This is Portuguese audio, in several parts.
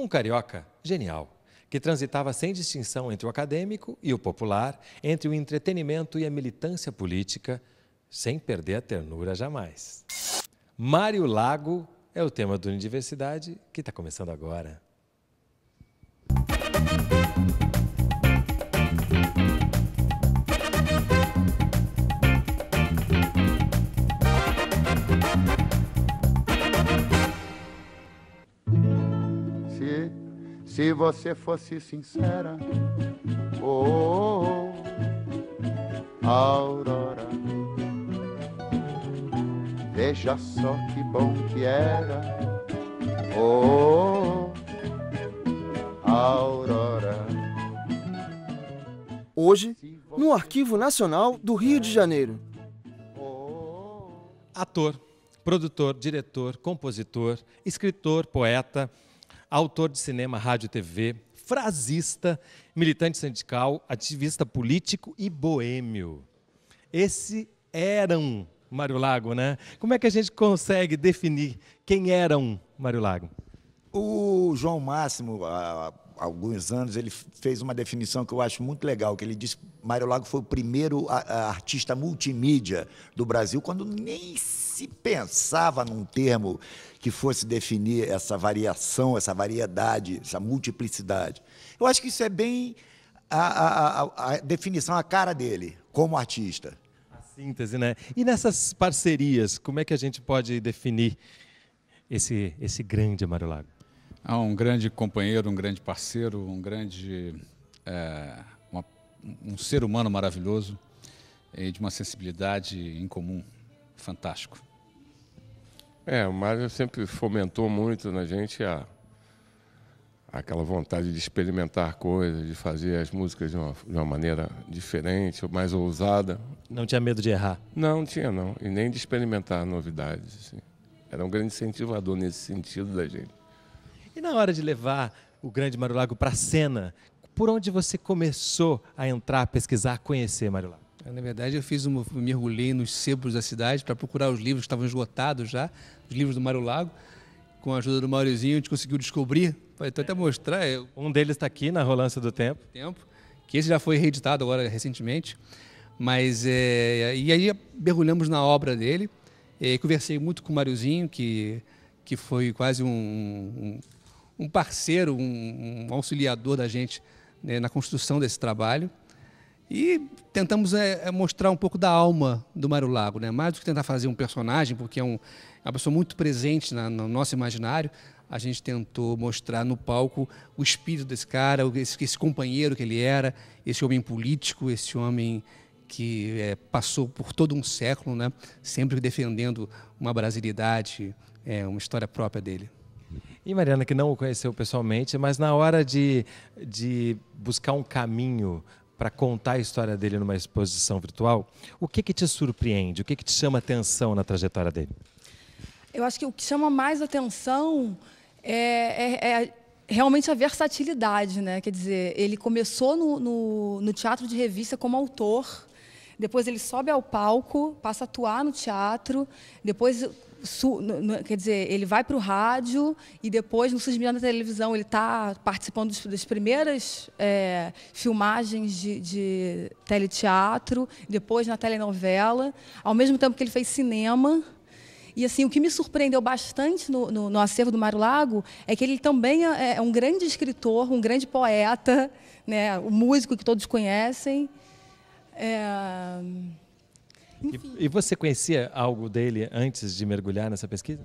Um carioca genial, que transitava sem distinção entre o acadêmico e o popular, entre o entretenimento e a militância política, sem perder a ternura jamais. Mário Lago é o tema do Universidade que está começando agora. Se você fosse sincera, oh, oh, oh Aurora, veja só que bom que era, oh, oh Aurora. Hoje, no Arquivo Nacional do Rio de Janeiro. Oh, oh, oh. Ator, produtor, diretor, compositor, escritor, poeta autor de cinema, rádio e TV, frasista, militante sindical, ativista político e boêmio. Esse eram Mário Lago, né? Como é que a gente consegue definir quem eram Mário Lago? O João Máximo, a alguns anos, ele fez uma definição que eu acho muito legal, que ele disse que Mário Lago foi o primeiro a, a artista multimídia do Brasil, quando nem se pensava num termo que fosse definir essa variação, essa variedade, essa multiplicidade. Eu acho que isso é bem a, a, a definição, a cara dele como artista. A síntese, né? E nessas parcerias, como é que a gente pode definir esse, esse grande Mário Lago? Ah, um grande companheiro, um grande parceiro, um grande é, uma, um ser humano maravilhoso e de uma sensibilidade incomum, fantástico. É, o Mário sempre fomentou muito na gente a, aquela vontade de experimentar coisas, de fazer as músicas de uma, de uma maneira diferente, ou mais ousada. Não tinha medo de errar? Não, não tinha não. E nem de experimentar novidades. Assim. Era um grande incentivador nesse sentido da gente. E na hora de levar o Grande Mário Lago para a cena, por onde você começou a entrar, a pesquisar, a conhecer Mário Lago? É, na verdade, eu fiz uma mergulhei nos sebos da cidade para procurar os livros que estavam esgotados já, os livros do Mário Lago. Com a ajuda do Maurizinho, a gente conseguiu descobrir. Vou até mostrar. É, um deles está aqui na Rolança do Tempo. Tempo. Que esse já foi reeditado agora recentemente. Mas é, e aí mergulhamos na obra dele. É, conversei muito com o Mariozinho, que, que foi quase um, um um parceiro, um, um auxiliador da gente né, na construção desse trabalho. E tentamos é, é, mostrar um pouco da alma do Mário Lago, né? mais do que tentar fazer um personagem, porque é um, é uma pessoa muito presente na, no nosso imaginário, a gente tentou mostrar no palco o espírito desse cara, esse, esse companheiro que ele era, esse homem político, esse homem que é, passou por todo um século, né? sempre defendendo uma brasilidade, é, uma história própria dele. E Mariana, que não o conheceu pessoalmente, mas na hora de, de buscar um caminho para contar a história dele numa exposição virtual, o que, que te surpreende? O que, que te chama atenção na trajetória dele? Eu acho que o que chama mais atenção é, é, é realmente a versatilidade, né? Quer dizer, ele começou no, no, no, teatro de revista como autor, depois ele sobe ao palco, passa a atuar no teatro, depois Su, quer dizer, ele vai para o rádio e depois, no Susmir da televisão, ele está participando dos, das primeiras é, filmagens de, de teleteatro, depois na telenovela, ao mesmo tempo que ele fez cinema. E assim, o que me surpreendeu bastante no, no, no acervo do Mário Lago é que ele também é, é um grande escritor, um grande poeta, né, o músico que todos conhecem. É... E, e você conhecia algo dele antes de mergulhar nessa pesquisa?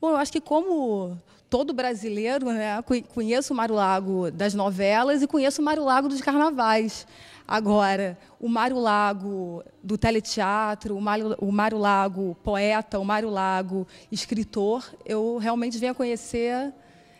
Bom, eu acho que como todo brasileiro, né, conheço o Mário Lago das novelas e conheço o Mário Lago dos carnavais. Agora, o Mário Lago do teleteatro, o Mário, o Mário Lago poeta, o Mário Lago escritor, eu realmente venho a conhecer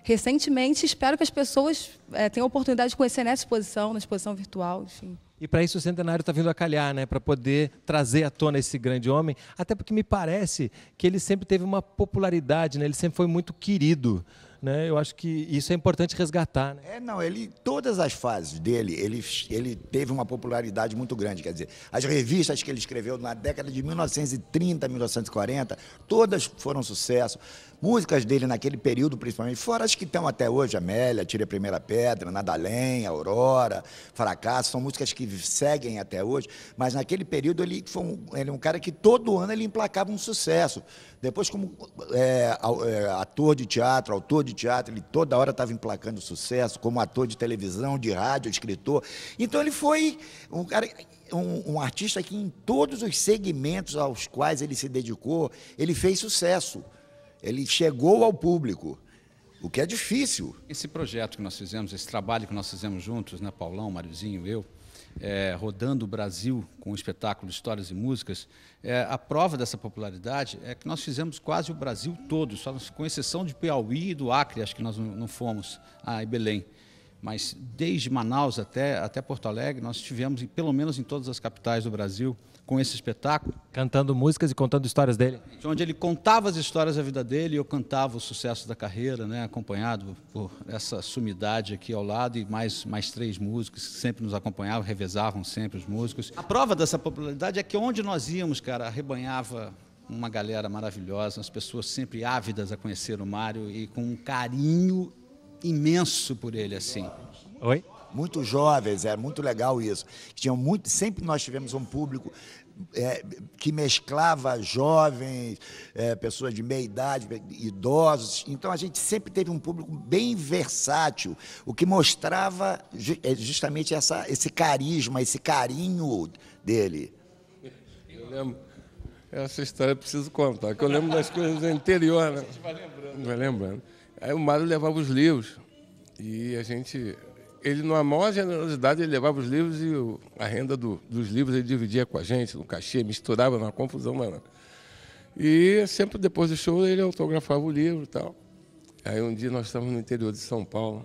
recentemente. Espero que as pessoas é, tenham a oportunidade de conhecer nessa exposição, na exposição virtual, enfim. E para isso o centenário está vindo a calhar, né? para poder trazer à tona esse grande homem, até porque me parece que ele sempre teve uma popularidade, né? ele sempre foi muito querido né? Eu acho que isso é importante resgatar. Né? É, não, ele todas as fases dele, ele, ele teve uma popularidade muito grande, quer dizer, as revistas que ele escreveu na década de 1930, 1940, todas foram sucesso. Músicas dele naquele período, principalmente, fora as que estão até hoje, Amélia, Tire a Primeira Pedra, Nada Além, Aurora, Fracasso, são músicas que seguem até hoje, mas naquele período ele foi um, ele é um cara que todo ano ele emplacava um sucesso. Depois, como é, é ator de teatro, autor de teatro, ele toda hora estava emplacando sucesso, como ator de televisão, de rádio, escritor. Então ele foi um cara. Um, um, artista que em todos os segmentos aos quais ele se dedicou, ele fez sucesso. Ele chegou ao público, o que é difícil. Esse projeto que nós fizemos, esse trabalho que nós fizemos juntos, né, Paulão, Mariozinho, eu, é, rodando o Brasil com o espetáculo Histórias e Músicas, é, a prova dessa popularidade é que nós fizemos quase o Brasil todo, só com exceção de Piauí e do Acre, acho que nós não, fomos, a ah, Belém mas desde Manaus até, até Porto Alegre, nós estivemos, em, pelo menos em todas as capitais do Brasil, com esse espetáculo. Cantando músicas e contando histórias dele. Onde ele contava as histórias da vida dele e eu cantava o sucesso da carreira, né, acompanhado por essa sumidade aqui ao lado e mais, mais três músicos que sempre nos acompanhavam, revezavam sempre os músicos. A prova dessa popularidade é que onde nós íamos, cara, arrebanhava uma galera maravilhosa, as pessoas sempre ávidas a conhecer o Mário e com um carinho imenso por ele, assim. Oi? Muito jovens, é muito legal isso. Tinham muito, sempre nós tivemos um público é, que mesclava jovens, é, pessoas de meia idade, idosos. Então a gente sempre teve um público bem versátil, o que mostrava é, justamente essa, esse carisma, esse carinho dele. Eu lembro, essa história eu preciso contar, que eu lembro das coisas do interior. Né? A gente vai lembrando. Vai lembrando. Aí o Mário levava os livros e a gente. Ele, numa maior generosidade, ele levava os livros e a renda do, dos livros ele dividia com a gente, no cachê, misturava na confusão, mano. E sempre depois do show ele autografava o livro e tal. Aí um dia nós estávamos no interior de São Paulo.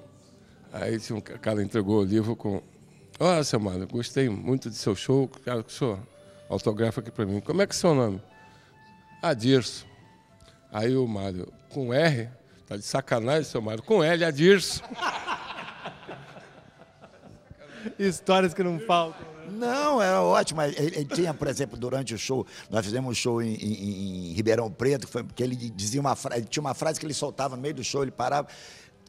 Aí tinha um cara entregou o livro com. Olha, seu Mário, gostei muito do seu show. Cara, que senhor autografa aqui para mim. Como é que é seu nome? Adirso. Aí o Mário, com R, Está de sacanagem, seu Mário. Com Hélia Dirce. Histórias que não faltam. Né? Não, era ótimo. Ele, tinha, por exemplo, durante o show, nós fizemos um show em, em, em Ribeirão Preto, que, foi, que ele dizia uma frase, tinha uma frase que ele soltava no meio do show, ele parava,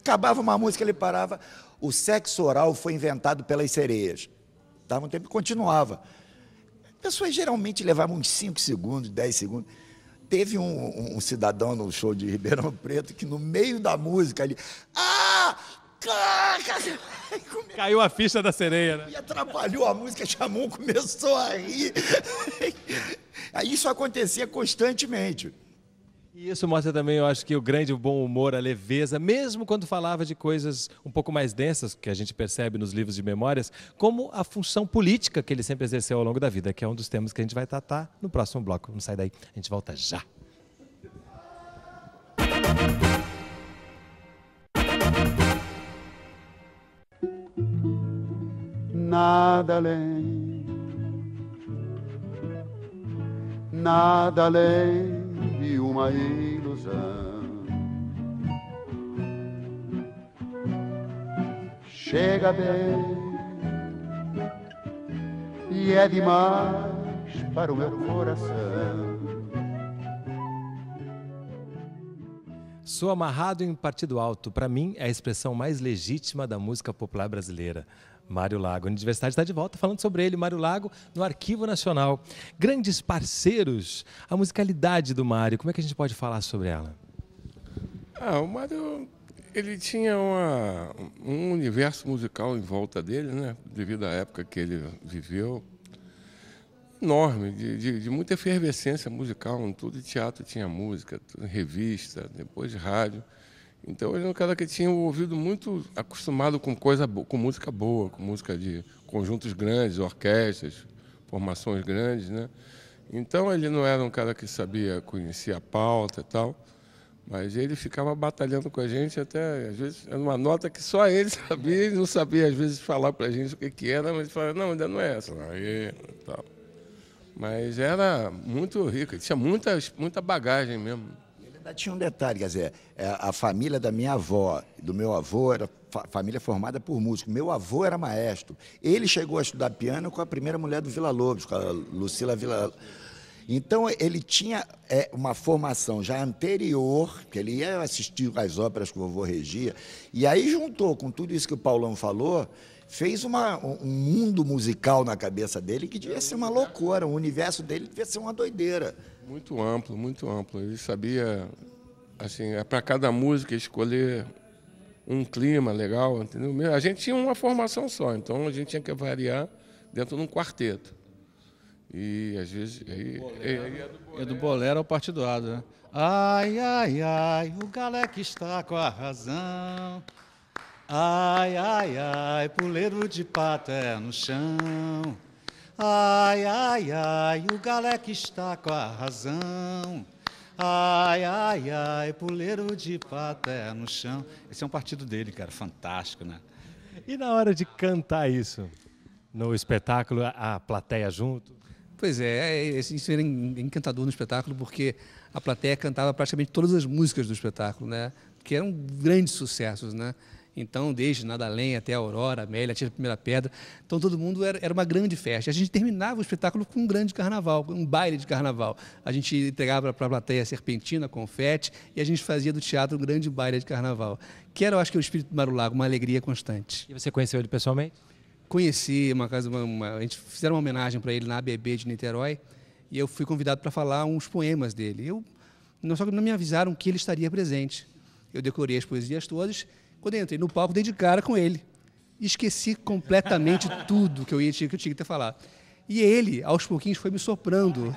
acabava uma música, ele parava. O sexo oral foi inventado pelas sereias. Dava um tempo e continuava. Pessoas geralmente levavam uns 5 segundos, 10 segundos teve um, um cidadão no show de Ribeirão Preto que no meio da música ali. Ah! Caiu a ficha da sereia, né? E atrapalhou a música, chamou, começou a rir. Isso acontecia constantemente. E isso mostra também, eu acho que o grande bom humor, a leveza, mesmo quando falava de coisas um pouco mais densas, que a gente percebe nos livros de memórias, como a função política que ele sempre exerceu ao longo da vida, que é um dos temas que a gente vai tratar no próximo bloco. Não sai daí, a gente volta já. Nada além, nada além uma ilusão. Chega bem e é demais para o meu coração. Sou amarrado em partido alto, para mim é a expressão mais legítima da música popular brasileira. Mário Lago. A Universidade está de volta falando sobre ele, Mário Lago, no Arquivo Nacional. Grandes parceiros, a musicalidade do Mário, como é que a gente pode falar sobre ela? Ah, o Mário, ele tinha uma, um universo musical em volta dele, né? Devido à época que ele viveu, enorme, de, de, de muita efervescência musical. Em tudo teatro tinha música, revista, depois rádio. Então ele era é um cara que tinha o ouvido muito acostumado com coisa com música boa, com música de conjuntos grandes, orquestras, formações grandes, né? Então ele não era um cara que sabia conhecia a pauta e tal, mas ele ficava batalhando com a gente até às vezes era uma nota que só ele sabia, ele não sabia às vezes falar para a gente o que que era, mas ele falava não, ainda não é essa, aí, tal. Mas era muito rico, tinha muita muita bagagem mesmo ainda tinha um detalhe, quer dizer, é, a família da minha avó, do meu avô, era família formada por músicos. Meu avô era maestro. Ele chegou a estudar piano com a primeira mulher do Vila Lobos, com a Lucila Vila. Então ele tinha é, uma formação já anterior, que ele ia assistir às óperas que o vovô regia, e aí juntou com tudo isso que o Paulão falou, fez uma, um mundo musical na cabeça dele que devia ser uma loucura, o universo dele devia ser uma doideira. Muito amplo, muito amplo. Ele sabia, assim, é para cada música escolher um clima legal, entendeu? A gente tinha uma formação só, então a gente tinha que variar dentro de um quarteto. E às vezes. Aí, é, é, é, do bolero ao partidoado, né? Ai, ai, ai, o galé que está com a razão. Ai, ai, ai, puleiro de pata é no chão. Ai, ai, ai, o que está com a razão. Ai, ai, ai, puleiro de pata é no chão. Esse é um partido dele, cara, fantástico, né? E na hora de cantar isso, no espetáculo, a plateia junto? Pois é, é, é assim, isso era encantador no espetáculo, porque a plateia cantava praticamente todas as músicas do espetáculo, né? Que eram grandes sucessos, né? Então, desde Nadalém até Aurora, Amélia, tinha a Primeira Pedra. Então, todo mundo era, era, uma grande festa. A gente terminava o espetáculo com um grande carnaval, um baile de carnaval. A gente entregava para a plateia serpentina, confete, e a gente fazia do teatro um grande baile de carnaval. Que era, eu acho que, o espírito do Marulago, uma alegria constante. E você conheceu ele pessoalmente? Conheci, uma casa, uma, uma, a gente fizeram uma homenagem para ele na ABB de Niterói, e eu fui convidado para falar uns poemas dele. Eu, só que não me avisaram que ele estaria presente. Eu decorei as poesias todas quando eu entrei no palco, dei de cara com ele. esqueci completamente tudo que eu, ia, que eu tinha que ter falado. E ele, aos pouquinhos, foi me soprando,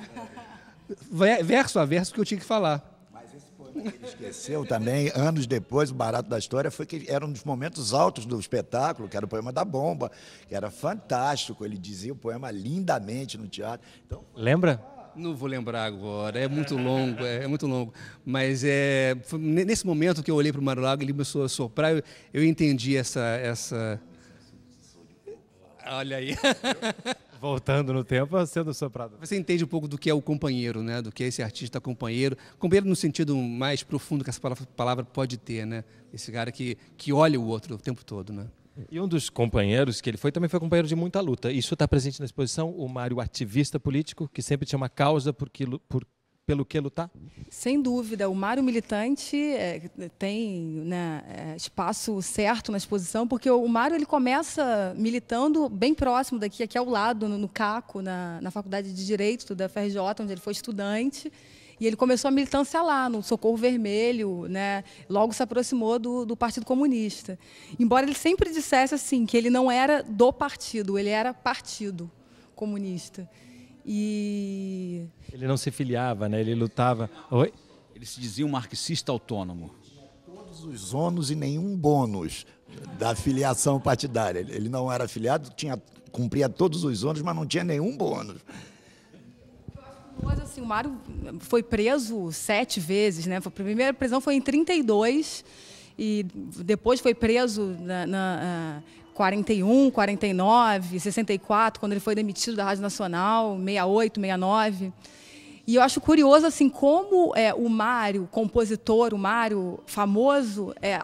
verso a verso, o que eu tinha que falar. mas esse Ele esqueceu também, anos depois, o barato da história foi que era um dos momentos altos do espetáculo, que era o poema da bomba, que era fantástico. Ele dizia o poema lindamente no teatro. Então, Lembra? Não vou lembrar agora, é muito longo, é, é muito longo. Mas é, nesse momento que eu olhei para o Mário Lago, ele começou a soprar, eu, eu entendi essa, essa. Olha aí. Voltando no tempo, sendo soprado. Você entende um pouco do que é o companheiro, né? do que é esse artista companheiro. Companheiro no sentido mais profundo que essa palavra pode ter, né? Esse cara que, que olha o outro o tempo todo, né? E um dos companheiros que ele foi também foi companheiro de muita luta. Isso está presente na exposição, o Mário ativista político, que sempre tinha uma causa por, que, por pelo que lutar? Sem dúvida, o Mário Militante é, tem né, é, espaço certo na exposição, porque o Mário ele começa militando bem próximo daqui, aqui ao lado, no, no CACO, na, na Faculdade de Direito da FRJ, onde ele foi estudante. E ele começou a militância lá, no Socorro Vermelho, né? logo se aproximou do, do Partido Comunista. Embora ele sempre dissesse assim que ele não era do partido, ele era partido comunista. E... Ele não se filiava, né? ele lutava... Oi? Ele se dizia um marxista autônomo. Todos os ônus e nenhum bônus da filiação partidária. Ele não era afiliado, tinha, cumpria todos os ônus, mas não tinha nenhum bônus coisa assim, o Mário foi preso sete vezes, né? A primeira prisão foi em 32 e depois foi preso na, na 41, 49, 64, quando ele foi demitido da Rádio Nacional, 68, 69. E eu acho curioso assim como é, o Mário, compositor, o Mário famoso, é,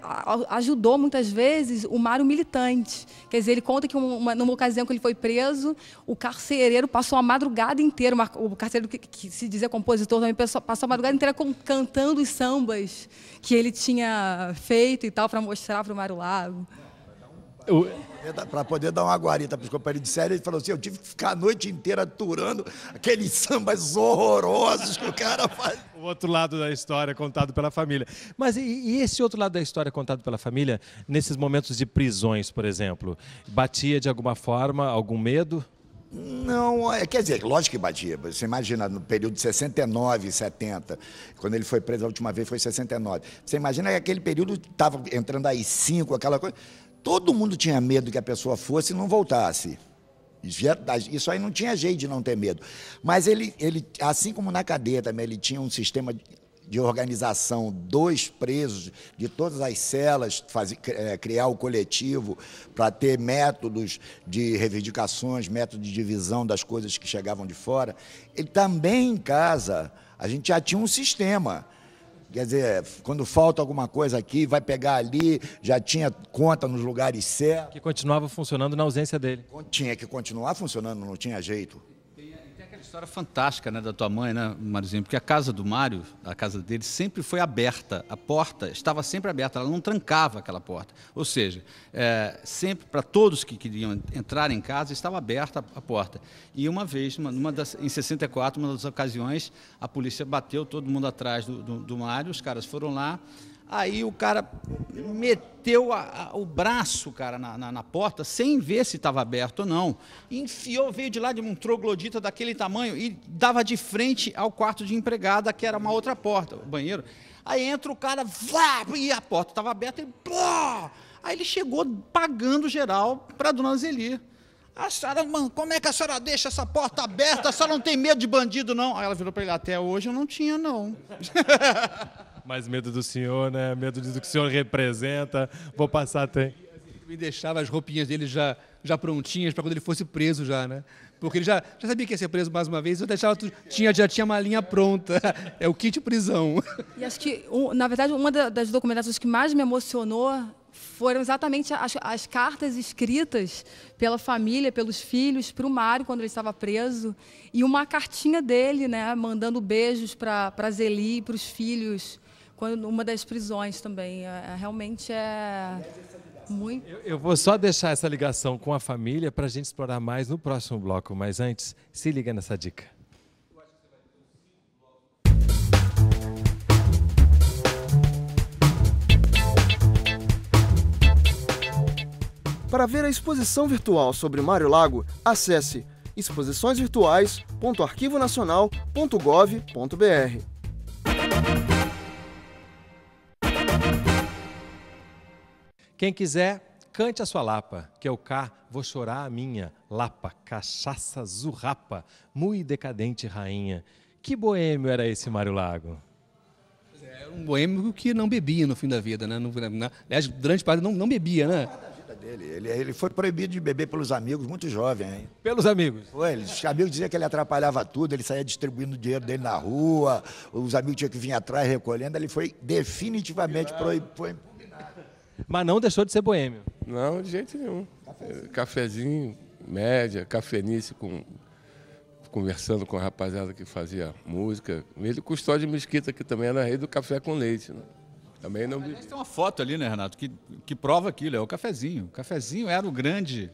ajudou muitas vezes o Mário militante. Quer dizer, ele conta que uma, numa ocasião que ele foi preso, o carcereiro passou a madrugada inteira, uma, o carcereiro que, que, se dizia é compositor também passou, a madrugada inteira com, cantando os sambas que ele tinha feito e tal para mostrar para o Mário Lago. Eu para poder dar uma guarita para os companheiros de série, ele falou assim: eu tive que ficar a noite inteira aturando aqueles sambas horrorosos que o cara faz. O outro lado da história contado pela família. Mas e, e esse outro lado da história contado pela família, nesses momentos de prisões, por exemplo, batia de alguma forma algum medo? Não, é, quer dizer, lógico que batia. Você imagina, no período de 69, 70, quando ele foi preso a última vez foi 69. Você imagina que aquele período estava entrando aí cinco, aquela coisa. Todo mundo tinha medo que a pessoa fosse e não voltasse. É Isso aí não tinha jeito de não ter medo. Mas ele, ele assim como na cadeia também, ele tinha um sistema de organização dois presos, de todas as celas, é, criar o coletivo para ter métodos de reivindicações, método de divisão das coisas que chegavam de fora. Ele também em casa, a gente já tinha um sistema. Quer dizer, quando falta alguma coisa aqui, vai pegar ali, já tinha conta nos lugares certos. Que continuava funcionando na ausência dele. Tinha que continuar funcionando, não tinha jeito história fantástica né, da tua mãe, né, Marizinho? Porque a casa do Mário, a casa dele, sempre foi aberta. A porta estava sempre aberta, ela não trancava aquela porta. Ou seja, é, sempre para todos que queriam entrar em casa, estava aberta a, porta. E uma vez, uma, das, em 64, uma das ocasiões, a polícia bateu todo mundo atrás do, do, do Mário, os caras foram lá. Aí o cara meteu a, a, o braço, cara, na, na, na, porta, sem ver se estava aberto ou não. Enfiou, veio de lá de um troglodita daquele tamanho e dava de frente ao quarto de empregada, que era uma outra porta, o banheiro. Aí entra o cara, vá e a porta estava aberta, e blá. aí ele chegou pagando geral para a dona Zeli. A senhora, mano, como é que a senhora deixa essa porta aberta? A senhora não tem medo de bandido, não? Aí ela virou para ele, até hoje eu não tinha, não. mais medo do senhor, né? Medo do que o senhor representa. Vou passar até. Me deixava as roupinhas dele já, já prontinhas para quando ele fosse preso já, né? Porque ele já, já sabia que ia ser preso mais uma vez, eu deixava tinha já tinha uma linha pronta. É o kit prisão. E acho que na verdade uma das documentações que mais me emocionou foram exatamente as, as, cartas escritas pela família, pelos filhos, para o Mário quando ele estava preso e uma cartinha dele, né, mandando beijos para para Zeli, para os filhos quando, uma das prisões também. É, é, realmente é muito. Eu, eu, vou só deixar essa ligação com a família para a gente explorar mais no próximo bloco. Mas antes, se liga nessa dica. Para ver a exposição virtual sobre Mário Lago, acesse exposiçõesvirtuais.arquivonacional.gov.br. Quem quiser, cante a sua lapa, que eu cá vou chorar a minha lapa, cachaça zurrapa, muito decadente rainha. Que boêmio era esse Mário Lago? É, era é, um boêmio que não bebia no fim da vida, né? Durante né? aliás, parte não, não bebia, né? Dele. Ele, ele foi proibido de beber pelos amigos, muito jovem. Hein? Pelos amigos? Foi, os amigos diziam que ele atrapalhava tudo, ele saía distribuindo dinheiro dele na rua, os amigos tinham que vir atrás recolhendo, ele foi definitivamente proibido. Foi mas não deixou de ser boêmio. Não, de jeito nenhum. Cafézinho, Cafézinho média, cafenice com conversando com a rapaziada que fazia música. Ele custódio Mesquita, que também era rei do café com leite, né? Também não... Aliás, tem uma foto ali, né, Renato, que, que prova aquilo, é o cafezinho. O cafezinho era o grande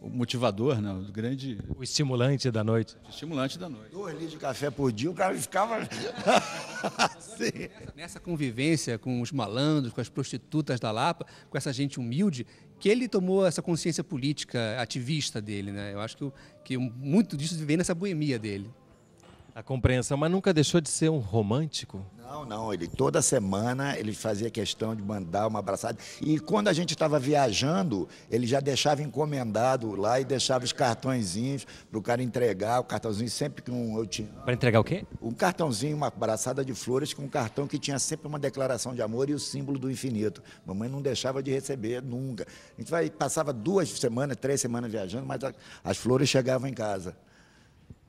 o motivador, né? O grande. O estimulante da noite. O estimulante da noite. Dois litros de café por dia, o cara ficava. Sim. Nessa convivência com os malandros, com as prostitutas da Lapa, com essa gente humilde, que ele tomou essa consciência política ativista dele, né? Eu acho que, que muito disso vem nessa boemia dele. A compreensão, mas nunca deixou de ser um romântico? Não, não, ele toda semana ele fazia questão de mandar uma abraçada. E quando a gente estava viajando, ele já deixava encomendado lá e deixava os cartõezinhos para o cara entregar, o cartãozinho sempre que um, eu tinha. Para entregar o quê? Um cartãozinho, uma abraçada de flores com um cartão que tinha sempre uma declaração de amor e o símbolo do infinito. Mamãe não deixava de receber nunca. A gente vai, passava duas semanas, três semanas viajando, mas a, as flores chegavam em casa.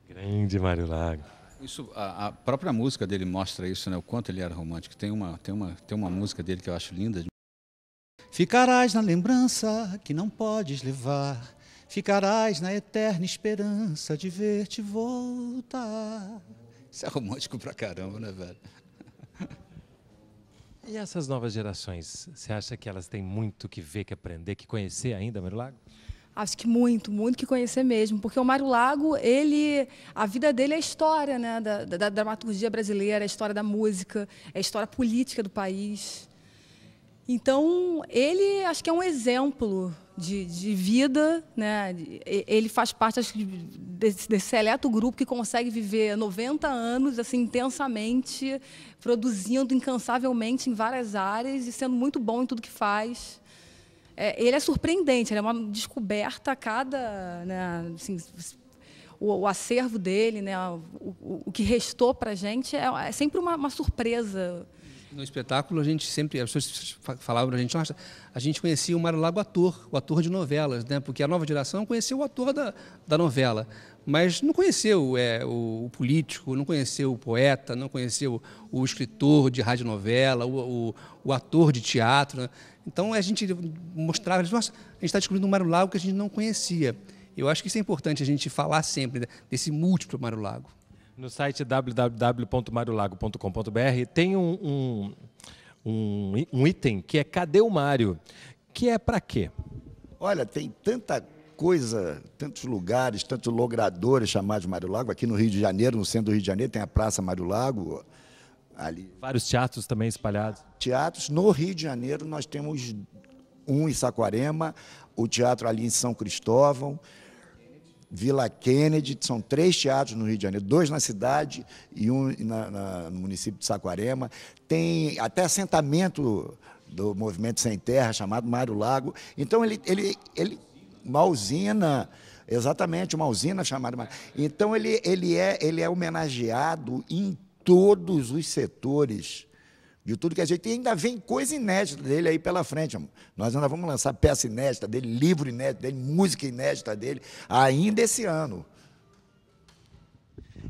Grande Mário Lago. Isso, a, a, própria música dele mostra isso, né? O quanto ele era romântico. Tem uma, tem uma, tem uma música dele que eu acho linda. Ficarás na lembrança que não podes levar. Ficarás na eterna esperança de ver-te voltar. Isso é romântico pra caramba, né, velho? E essas novas gerações, você acha que elas têm muito que ver, que aprender, que conhecer ainda, Miro Lago? Acho que muito, muito que conhecer mesmo, porque o Mário Lago, ele, a vida dele é a história, né, da, da, da dramaturgia brasileira, é a história da música, é a história política do país. Então, ele acho que é um exemplo de, de vida, né? Ele faz parte acho, desse, desse seleto grupo que consegue viver 90 anos assim intensamente, produzindo incansavelmente em várias áreas e sendo muito bom em tudo que faz é, ele é surpreendente, ele é uma descoberta a cada. Né, assim, o, o, acervo dele, né, o, o, o que restou para a gente, é, é sempre uma, uma surpresa no espetáculo, a gente sempre, as pessoas falavam para a gente, nossa, a gente conhecia o Mário Lago ator, o ator de novelas, né? porque a nova geração conheceu o ator da, da novela, mas não conheceu é, o, o, político, não conheceu o poeta, não conheceu o, o escritor de rádio o, o, o ator de teatro. Né? Então a gente mostrava, nossa, a gente está descobrindo um Mário Lago que a gente não conhecia. Eu acho que isso é importante a gente falar sempre né, desse múltiplo Mário Lago. No site www.mariolago.com.br tem um, um, um, um item que é Cadê o Mário? Que é para quê? Olha, tem tanta coisa, tantos lugares, tantos logradores chamados Mário Lago. Aqui no Rio de Janeiro, no centro do Rio de Janeiro, tem a Praça Mário Lago. Ali. Vários teatros também espalhados. Teatros. No Rio de Janeiro, nós temos um em Saquarema, o teatro ali em São Cristóvão. Vila Kennedy, são três teatros no Rio de Janeiro, dois na cidade e um na, na, no município de Saquarema. Tem até assentamento do Movimento Sem Terra, chamado Mário Lago. Então, ele, ele, ele uma usina, exatamente, uma usina chamada. Então, ele, ele, é, ele é homenageado em todos os setores de tudo que a é gente. E ainda vem coisa inédita dele aí pela frente, amor. Nós ainda vamos lançar peça inédita dele, livro inédito dele, música inédita dele, ainda esse ano.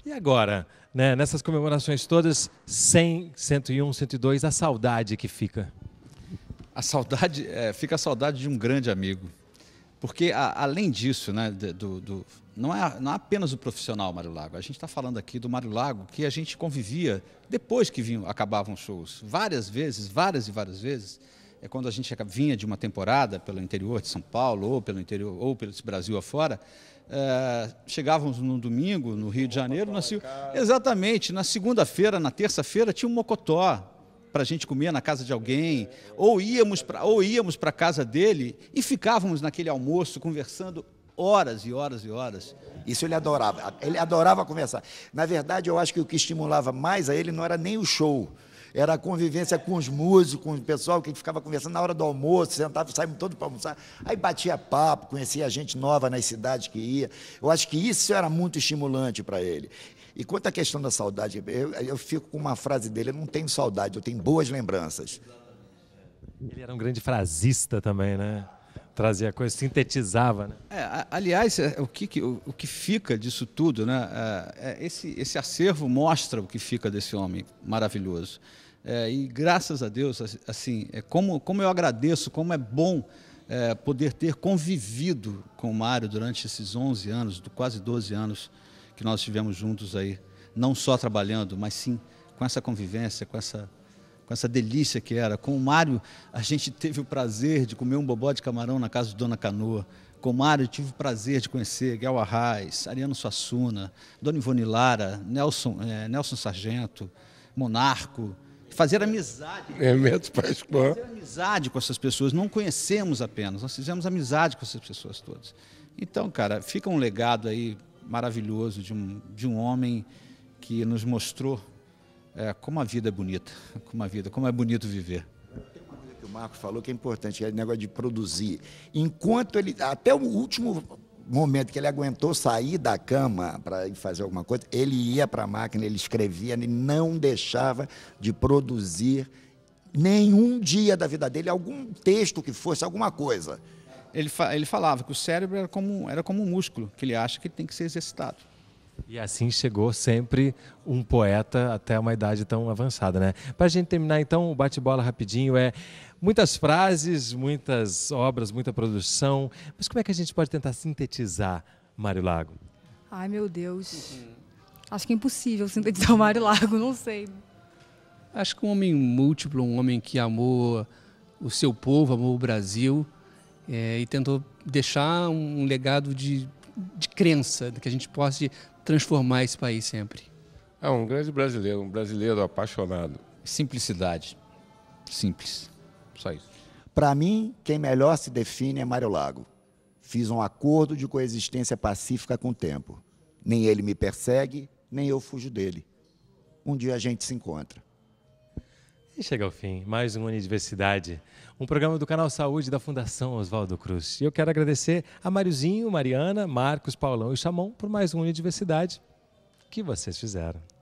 E agora, né, nessas comemorações todas, 100, 101, 102, a saudade que fica? A saudade, é, fica a saudade de um grande amigo, porque, a, além disso, né, do, do, não, é, não é apenas o profissional Mário Lago. A gente está falando aqui do Mário Lago que a gente convivia depois que vinham, acabavam shows. Várias vezes, várias e várias vezes. É quando a gente vinha de uma temporada pelo interior de São Paulo ou pelo interior ou pelo Brasil afora, é, chegávamos no domingo no Rio de Janeiro, na, exatamente na segunda-feira, na terça-feira tinha um mocotó para a gente comer na casa de alguém, ou íamos para a para casa dele e ficávamos naquele almoço conversando horas e horas e horas. Isso ele adorava, ele adorava conversar. Na verdade, eu acho que o que estimulava mais a ele não era nem o show, era a convivência com os músicos, com o pessoal que ficava conversando na hora do almoço, sentava, saímos todos para almoçar, aí batia papo, conhecia gente nova nas cidades que ia. Eu acho que isso era muito estimulante para ele. E quanto à questão da saudade, eu, eu fico com uma frase dele: eu não tenho saudade, eu tenho boas lembranças. Ele era um grande frasista também, né? Trazia coisa, sintetizava, né? É, aliás, é, o que, o, que fica disso tudo, né? É, é, esse, esse acervo mostra o que fica desse homem maravilhoso. É, e graças a Deus, assim, é como, como eu agradeço, como é bom é, poder ter convivido com o Mário durante esses 11 anos, quase 12 anos, que nós tivemos juntos aí, não só trabalhando, mas sim com essa convivência, com essa, com essa delícia que era. Com o Mário, a gente teve o prazer de comer um bobó de camarão na casa de Dona Canoa. Com o Mário, eu tive o prazer de conhecer Gal Arraes, Ariano Suassuna, Dona Ivone Lara, Nelson, é, Nelson Sargento, Monarco. Fazer amizade. Hermeto é Pascoal. Fazer amizade com essas pessoas. Não conhecemos apenas, nós fizemos amizade com essas pessoas todas. Então, cara, fica um legado aí maravilhoso, de um, de um homem que nos mostrou é, como a vida é bonita, como a vida, como é bonito viver. Tem uma coisa que o Marcos falou que é importante, é o negócio de produzir. Enquanto ele, até o último momento que ele aguentou sair da cama para ir fazer alguma coisa, ele ia para a máquina, ele escrevia, ele não deixava de produzir nenhum dia da vida dele algum texto que fosse alguma coisa ele, fa ele falava que o cérebro era como, era como um músculo, que ele acha que tem que ser exercitado. E assim chegou sempre um poeta até uma idade tão avançada, né? Para a gente terminar, então, o bate-bola rapidinho é muitas frases, muitas obras, muita produção, mas como é que a gente pode tentar sintetizar Mário Lago? Ai, meu Deus. Uhum. Acho que é impossível sintetizar o Mário Lago, não sei. Acho que um homem múltiplo, um homem que amou o seu povo, amou o Brasil, é, e tentou deixar um legado de, de crença, que a gente possa transformar esse país sempre. É um grande brasileiro, um brasileiro apaixonado. Simplicidade. Simples. Só isso. Para mim, quem melhor se define é Mário Lago. Fiz um acordo de coexistência pacífica com o tempo. Nem ele me persegue, nem eu fujo dele. Um dia a gente se encontra. E chega ao fim, mais um Universidade, um programa do canal Saúde da Fundação Oswaldo Cruz. E eu quero agradecer a Mariozinho, Mariana, Marcos, Paulão e Chamon por mais um Universidade que vocês fizeram.